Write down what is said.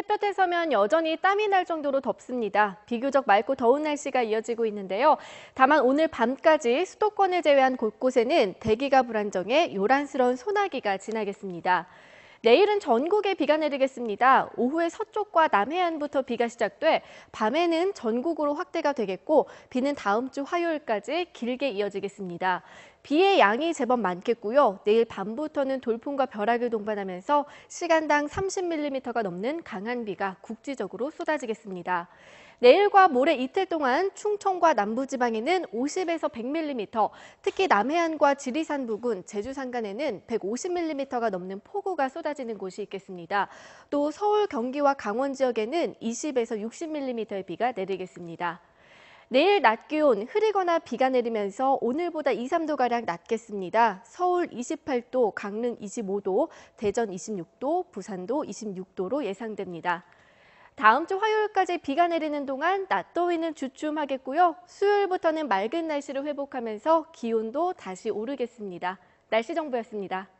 햇볕에 서면 여전히 땀이 날 정도로 덥습니다. 비교적 맑고 더운 날씨가 이어지고 있는데요. 다만 오늘 밤까지 수도권을 제외한 곳곳에는 대기가 불안정해 요란스러운 소나기가 지나겠습니다. 내일은 전국에 비가 내리겠습니다. 오후에 서쪽과 남해안부터 비가 시작돼 밤에는 전국으로 확대가 되겠고 비는 다음 주 화요일까지 길게 이어지겠습니다. 비의 양이 제법 많겠고요. 내일 밤부터는 돌풍과 벼락을 동반하면서 시간당 30mm가 넘는 강한 비가 국지적으로 쏟아지겠습니다. 내일과 모레 이틀 동안 충청과 남부지방에는 50에서 100mm, 특히 남해안과 지리산 부근, 제주 산간에는 150mm가 넘는 폭우가 쏟아 쏟아지는 곳이 있겠습니다. 또 서울, 경기와 강원 지역에는 20에서 60mm의 비가 내리겠습니다. 내일 낮 기온 흐리거나 비가 내리면서 오늘보다 2, 3도가량 낮겠습니다. 서울 28도, 강릉 25도, 대전 26도, 부산도 26도로 예상됩니다. 다음 주 화요일까지 비가 내리는 동안 낮 더위는 주춤하겠고요. 수요일부터는 맑은 날씨를 회복하면서 기온도 다시 오르겠습니다. 날씨 정보였습니다.